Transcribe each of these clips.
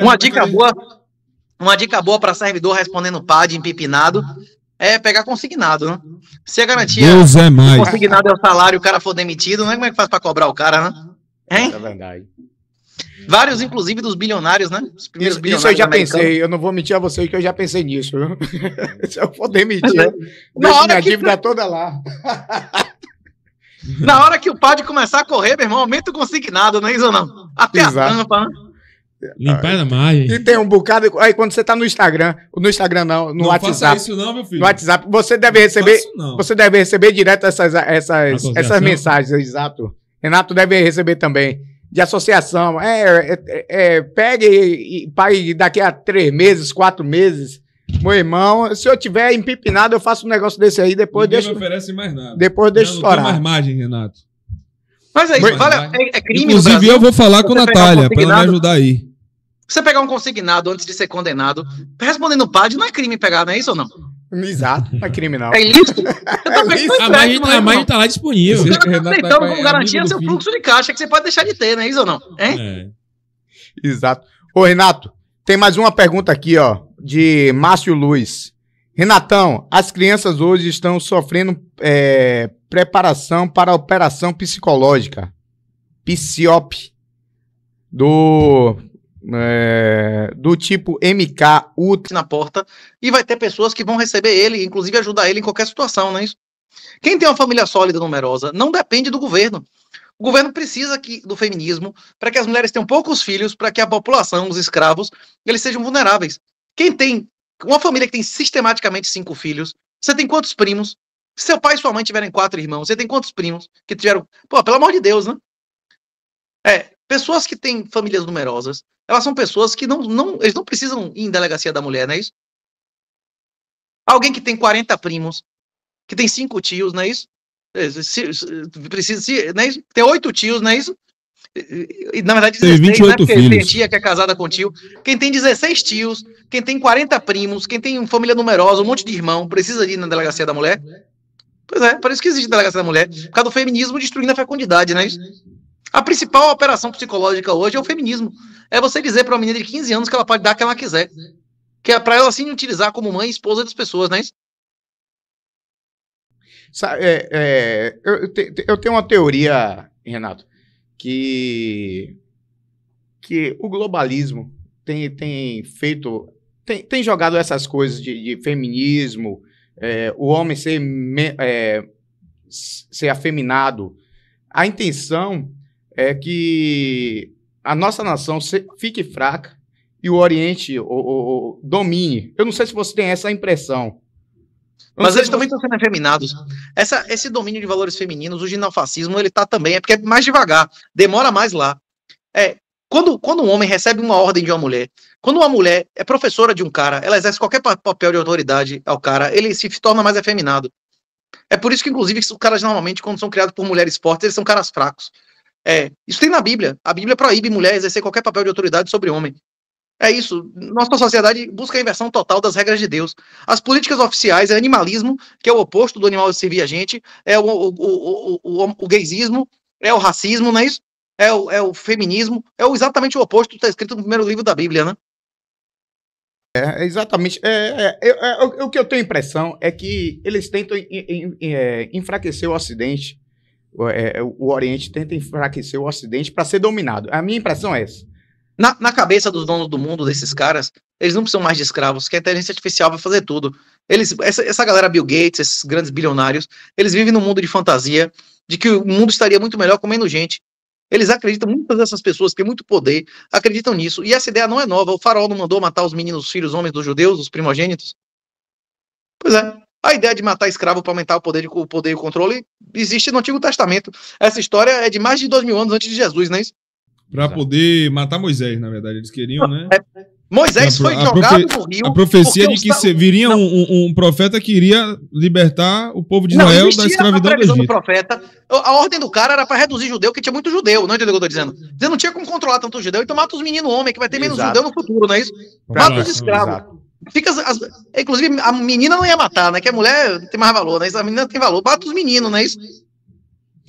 Uma dica boa, uma dica boa para servidor respondendo PAD empipinado é pegar consignado, né? Se a garantia Deus é mais. consignado é o salário, o cara for demitido, não é como é que faz para cobrar o cara, né? Hein? É verdade. Vários, inclusive, dos bilionários, né? Isso, bilionários isso, eu já americanos. pensei, eu não vou mentir a vocês que eu já pensei nisso. Se eu for demitir, é. minha que... dívida toda lá. Na hora que o PAD começar a correr, meu irmão, aumenta o consignado, não é isso ou não? Até Exato. a tampa, né? Limpar ah, a margem. E tem um bocado. Aí quando você tá no Instagram, no Instagram não, no não WhatsApp. Faça isso não, meu filho. No WhatsApp, você deve não receber. Não. Você deve receber direto essas, essas, essas mensagens, exato. Renato deve receber também. De associação. É, é, é pegue e pai daqui a três meses, quatro meses. Meu irmão, se eu tiver empipinado, eu faço um negócio desse aí, depois Ninguém deixo. Não oferece mais nada. Depois não, não estourar. Não tem mais margem, Renato. Mas é isso, vale, é, é crime Inclusive, eu vou falar com a Natália, um para ela me ajudar aí. Você pegar um consignado antes de ser condenado, tá respondendo PAD, não é crime pegar, não é isso ou não? Exato, é criminal. É ilícito? é a margem tá, tá lá disponível. Você tá como é garantia seu fluxo de caixa, que você pode deixar de ter, não é isso ou não? É. Exato. Ô, Renato, tem mais uma pergunta aqui, ó, de Márcio Luiz. Renatão, as crianças hoje estão sofrendo é, preparação para operação psicológica, PSIOP, do é, do tipo MK Ultra na porta e vai ter pessoas que vão receber ele, inclusive ajudar ele em qualquer situação, não é isso? Quem tem uma família sólida, numerosa, não depende do governo. O governo precisa que, do feminismo para que as mulheres tenham poucos filhos, para que a população, os escravos, eles sejam vulneráveis. Quem tem uma família que tem sistematicamente cinco filhos, você tem quantos primos? Se seu pai e sua mãe tiverem quatro irmãos, você tem quantos primos que tiveram. Pô, pelo amor de Deus, né? É, pessoas que têm famílias numerosas, elas são pessoas que não, não. Eles não precisam ir em delegacia da mulher, não é isso? Alguém que tem 40 primos, que tem cinco tios, não é isso? É, precisa, não é isso? Tem oito tios, não é isso? E, na verdade, 16, tem 28 né? filhos. tem tia que é casada com tio. Quem tem 16 tios, quem tem 40 primos, quem tem família numerosa, um monte de irmão, precisa ir na delegacia da mulher. Pois é, por isso que existe delegacia da mulher, por causa do feminismo destruindo a fecundidade, né? A principal operação psicológica hoje é o feminismo. É você dizer para uma menina de 15 anos que ela pode dar o que ela quiser. Que é para ela assim, utilizar como mãe e esposa das pessoas, né? É, é, eu, te, eu tenho uma teoria, Renato, que, que o globalismo tem, tem feito, tem, tem jogado essas coisas de, de feminismo, é, o homem ser, me, é, ser afeminado. A intenção é que a nossa nação se, fique fraca e o Oriente o, o, o, domine. Eu não sei se você tem essa impressão. Mas eles também estão sendo afeminados. Essa, esse domínio de valores femininos, o ginalfascismo, ele está também, é porque é mais devagar, demora mais lá. É, quando, quando um homem recebe uma ordem de uma mulher, quando uma mulher é professora de um cara, ela exerce qualquer papel de autoridade ao cara, ele se torna mais efeminado. É por isso que, inclusive, os caras normalmente, quando são criados por mulheres fortes, eles são caras fracos. É, isso tem na Bíblia. A Bíblia proíbe mulher exercer qualquer papel de autoridade sobre homem. É isso. Nossa sociedade busca a inversão total das regras de Deus. As políticas oficiais é animalismo, que é o oposto do animal servir a gente, é o, o, o, o, o gaysismo, é o racismo, não é isso? é o, é o feminismo, é o exatamente o oposto do que está escrito no primeiro livro da Bíblia, né? É, é exatamente. É, é, é o, que eu tenho impressão é que eles tentam é, enfraquecer o Ocidente, o, o Oriente tenta enfraquecer o Ocidente para ser dominado. A minha impressão é essa. Na, na, cabeça dos donos do mundo, desses caras, eles não precisam mais de escravos, que a inteligência artificial vai fazer tudo. Eles, essa, essa galera Bill Gates, esses grandes bilionários, eles vivem num mundo de fantasia, de que o mundo estaria muito melhor com menos gente. Eles acreditam, muitas dessas pessoas que têm muito poder acreditam nisso. E essa ideia não é nova. O faraó não mandou matar os meninos, os filhos, homens dos judeus, os primogênitos? Pois é. A ideia de matar escravo para aumentar o poder, de, o poder e o controle existe no Antigo Testamento. Essa história é de mais de dois mil anos antes de Jesus, não é isso? Para poder matar Moisés, na verdade. Eles queriam, né? É. Moisés a, foi a jogado profe, no rio. A profecia de que os... viria um, um, profeta que iria libertar o povo de Israel não, da escravidão do Egito. profeta. A ordem do cara era para reduzir judeu, que tinha muito judeu, não é entendeu o que eu tô dizendo? Você não tinha como controlar tanto judeu, então mata os meninos homem, que vai ter menos exato. judeu no futuro, não é isso? Pra mata os escravos. Exato. Fica as, as, inclusive, a menina não ia matar, né? Que a mulher tem mais valor, né? A menina tem valor. Mata os meninos, não é isso?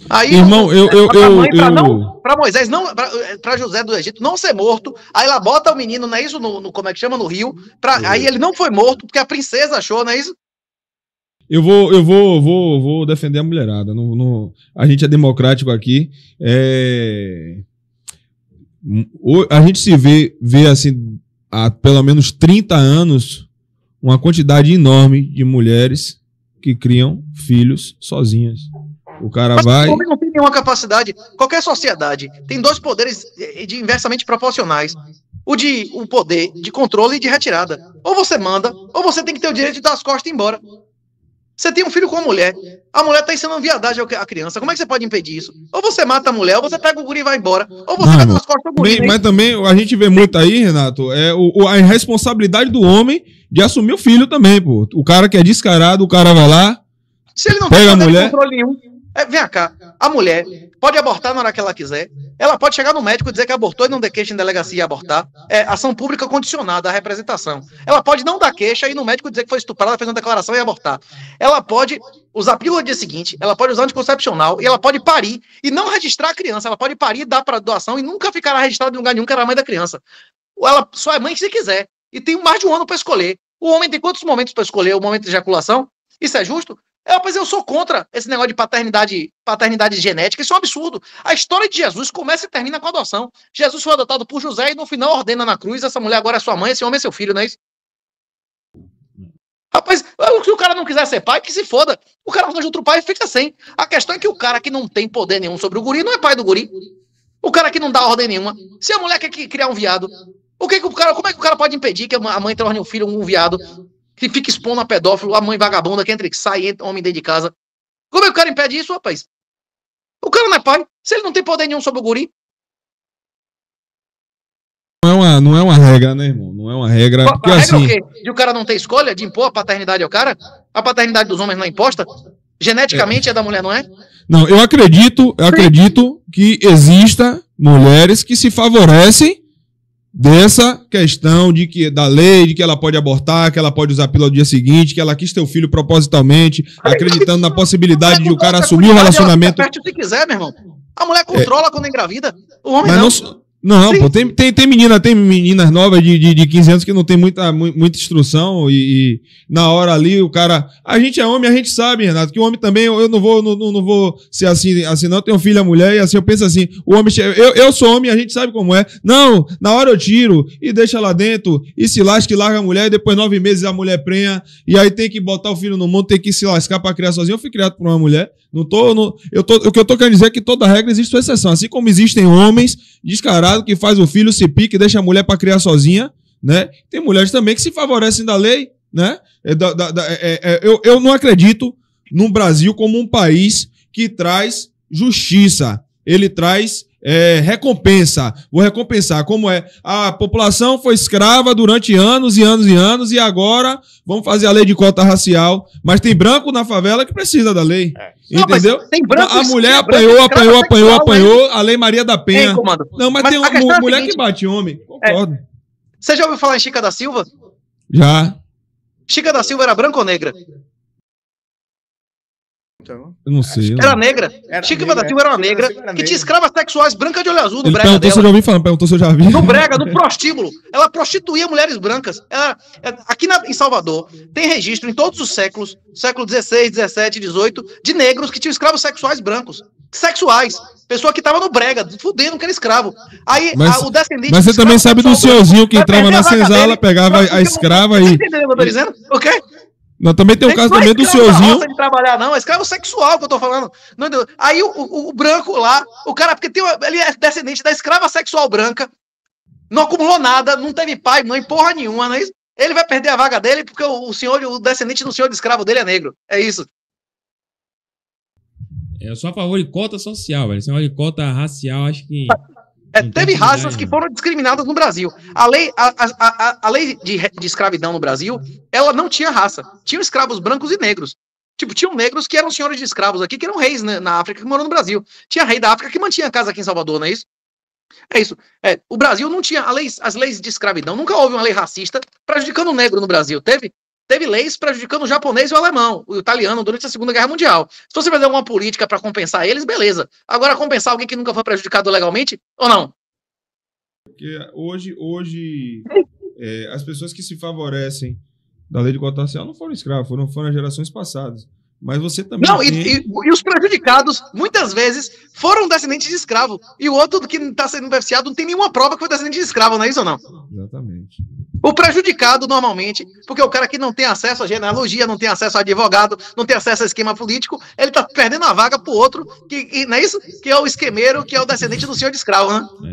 Aí, Irmão, eu. É, eu, eu, eu para Moisés, não, para eh, José do Egito não ser morto, aí ela bota o menino, não é isso? No, no como é que chama? No rio. Pra, é. Aí ele não foi morto, porque a princesa achou, não é isso? Eu vou, eu vou, vou, vou defender a mulherada. Não, a gente é democrático aqui. É... A gente se vê, vê assim, há pelo menos 30 anos, uma quantidade enorme de mulheres que criam filhos sozinhas. O cara Mas vai. O homem não tem nenhuma capacidade. Qualquer sociedade tem dois poderes eh, eh, de inversamente proporcionais: o de um poder de controle e de retirada. Ou você manda, ou você tem que ter o direito de dar as costas e ir embora. Você tem um filho com a mulher, a mulher está ensinando viadagem à criança. Como é que você pode impedir isso? Ou você mata a mulher, ou você pega o guri e vai embora, ou você vai as costas do guri. Bem, né? mas também a gente vê muito aí, Renato, é o, a irresponsabilidade do homem de assumir o filho também, pô. O cara que é descarado, o cara vai lá. Se ele não pega tem a mulher. controle nenhum, é, vem cá, a mulher pode abortar na hora que ela quiser. Ela pode chegar no médico e dizer que abortou e não der queixa em delegacia e abortar. É ação pública condicionada à representação. Ela pode não dar queixa e no médico dizer que foi estuprada, fez uma declaração e abortar. Ela pode usar a pílula no dia seguinte, ela pode usar anticoncepcional e ela pode parir e não registrar a criança. Ela pode parir e dar para doação e nunca ficará registrada em lugar nenhum que era a mãe da criança. Ou ela só é mãe se quiser. E tem mais de um ano para escolher. O homem tem quantos momentos para escolher o momento de ejaculação? Isso é justo? É, rapaz, eu sou contra esse negócio de paternidade, paternidade genética. Isso é um absurdo. A história de Jesus começa e termina com a adoção. Jesus foi adotado por José e no final ordena na cruz: essa mulher agora é sua mãe, esse homem é seu filho, não é isso? Rapaz, se é, o cara não quiser ser pai, que se foda. O cara arranja outro pai e fica sem. A questão é que o cara que não tem poder nenhum sobre o guri não é pai do guri. O cara que não dá ordem nenhuma. Se a mulher quer criar um viado, o que, que o cara, como é que o cara pode impedir que a mãe torne o filho um viado? que fica expondo a pedófilo, a mãe vagabunda que entra e sai, entra homem dentro de casa. Como é que o cara impede isso, rapaz? O cara não é pai. Se ele não tem poder nenhum sobre o guri. Não é uma, não é uma regra, né, irmão? Não é uma regra. A, a regra assim... é o quê? De o cara não ter escolha de impor a paternidade ao cara? A paternidade dos homens não é imposta? Geneticamente é, é da mulher, não é? Não, eu acredito, eu acredito que exista mulheres que se favorecem dessa questão de que da lei, de que ela pode abortar, que ela pode usar pílula no dia seguinte, que ela quis ter o filho propositalmente, acreditando na possibilidade de o cara assumir é, o relacionamento. quiser, meu irmão. A mulher é. controla é. quando engravida. O homem mas não. não não, pô, tem, tem, tem menina, tem meninas novas de, de, de 15 anos que não tem muita, muita instrução e, e, na hora ali o cara. A gente é homem, a gente sabe, Renato, que o homem também, eu, eu não vou, não, não, vou ser assim, assim, não. Eu tenho filha, mulher, e assim eu penso assim, o homem. Eu, eu sou homem, a gente sabe como é. Não, na hora eu tiro e deixa lá dentro, e se lasca e larga a mulher, e depois nove meses a mulher prenha, e aí tem que botar o filho no mundo, tem que se lascar pra criar sozinho. Eu fui criado por uma mulher. Não tô. Não, eu tô o que eu tô querendo dizer é que toda regra existe sua exceção. Assim como existem homens descarados advogado que faz o filho se pique, deixa a mulher para criar sozinha, né? Tem mulheres também que se favorecem da lei, né? É, da, da, é, é, eu, eu não acredito no Brasil como um país que traz justiça. Ele traz é, recompensa. Vou recompensar. Como é? A população foi escrava durante anos e anos e anos, e agora vamos fazer a lei de cota racial. Mas tem branco na favela que precisa da lei. É. Entendeu? Não, tem branco, então, a mulher branco, apanhou, apanhou, apanhou, apanhou, A lei Maria da Penha. Não, mas, mas tem uma é mulher é seguinte, que bate homem. É, Concordo. É. Você já ouviu falar em Chica da Silva? Já. Chica da Silva era branca ou negra? Então, eu não sei. Era não. negra. Era Chico negra, da era uma negra, que tinha escravas sexuais brancas de olho azul no brega perguntou dela. Se eu já ouvi falando, perguntou se eu já vi. No brega, no prostíbulo. Ela prostituía mulheres brancas. Ela, é, aqui na, em Salvador tem registro em todos os séculos, século XVI, XVII, XVIII, de negros que tinham escravos sexuais brancos. Sexuais. Pessoa que tava no brega, fudendo que era escravo. Aí mas, a, o descendente. Mas você também sabe do senhorzinho que entrava na senzala, dele, pegava a, escrava e. Tá entendendo o que eu tô dizendo? O quê? Não, também tem o um caso também do senhorzinho. Não de trabalhar, não, é escravo sexual que eu tô falando. Não, Aí o, o, o, branco lá, o cara, porque tem uma, ele é descendente da escrava sexual branca, não acumulou nada, não teve pai, mãe, porra nenhuma, não é isso? Ele vai perder a vaga dele porque o, o senhor, o descendente do senhor de escravo dele é negro. É isso. É, eu sou a favor de cota social, velho. Se é uma de cota racial, acho que. É, teve né, raças que foram discriminadas no Brasil. A lei, a, a, a, a lei de, de escravidão no Brasil, ela não tinha raça. Tinham escravos brancos e negros. Tipo, tinham negros que eram senhores de escravos aqui, que eram reis né, na África, que moram no Brasil. Tinha rei da África que mantinha a casa aqui em Salvador, não é isso? É isso. É, o Brasil não tinha lei, as leis de escravidão. Nunca houve uma lei racista prejudicando o negro no Brasil. Teve? teve leis prejudicando o japonês e o alemão, o italiano, durante a Segunda Guerra Mundial. Se você fazer alguma política para compensar eles, beleza. Agora, compensar alguém que nunca foi prejudicado legalmente, ou não? Porque hoje, hoje é, as pessoas que se favorecem da lei de cotação não foram escravos, foram, foram gerações passadas. Mas você também. Não, tem... e, e, e, os prejudicados, muitas vezes, foram descendentes de escravo. E o outro que está sendo beneficiado não tem nenhuma prova que foi descendente de escravo, não é isso ou não? Exatamente. O prejudicado, normalmente, porque o cara que não tem acesso à genealogia, não tem acesso a advogado, não tem acesso a esquema político, ele tá perdendo a vaga pro outro, que, não é isso? Que é o esquemeiro, que é o descendente do senhor de escravo, né? É.